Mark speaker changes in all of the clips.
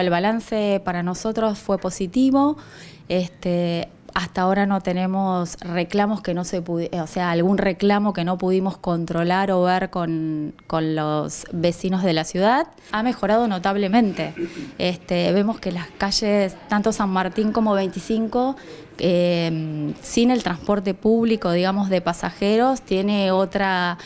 Speaker 1: El balance para nosotros fue positivo. Este, hasta ahora no tenemos reclamos que no se o sea, algún reclamo que no pudimos controlar o ver con, con los vecinos de la ciudad. Ha mejorado notablemente. Este, vemos que las calles, tanto San Martín como 25, eh, sin el transporte público, digamos, de pasajeros, tiene otra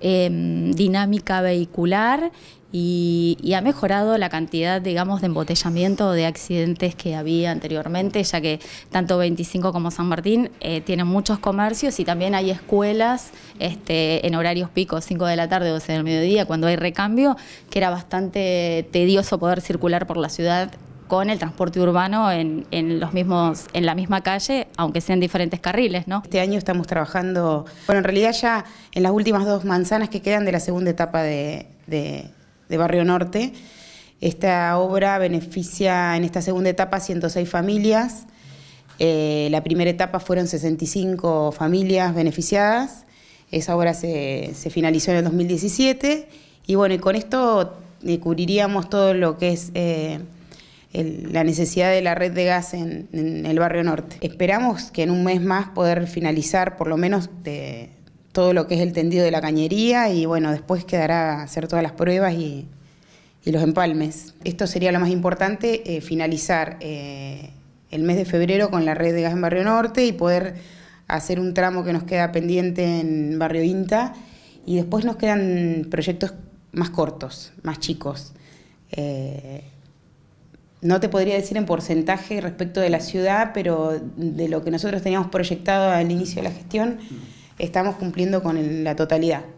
Speaker 1: Em, dinámica vehicular y, ha mejorado la cantidad, digamos, de embotellamiento de accidentes que había anteriormente, ya que tanto 25 como San Martín eh, tienen muchos comercios y también hay escuelas este, en horarios picos, 5 de la tarde, o 12 del mediodía, cuando hay recambio, que era bastante tedioso poder circular por la ciudad con el transporte urbano en, los mismos, en la misma calle, aunque sean
Speaker 2: diferentes carriles. ¿no? Este año estamos trabajando, bueno, en realidad ya en las últimas dos manzanas que quedan de la segunda etapa de, Barrio Norte. Esta obra beneficia en esta segunda etapa 106 familias. Eh, la primera etapa fueron 65 familias beneficiadas. Esa obra se, finalizó en el 2017. Y bueno, y con esto eh, cubriríamos todo lo que es... Eh, la necesidad de la red de gas en, el barrio norte. Esperamos que en un mes más poder finalizar por lo menos de todo lo que es el tendido de la cañería y bueno, después quedará hacer todas las pruebas y, y los empalmes. Esto sería lo más importante, eh, finalizar eh, el mes de febrero con la red de gas en Barrio Norte y poder hacer un tramo que nos queda pendiente en Barrio Inta y después nos quedan proyectos más cortos, más chicos. Eh, no te podría decir en porcentaje respecto de la ciudad, pero de lo que nosotros teníamos proyectado al inicio de la gestión, estamos cumpliendo con la totalidad.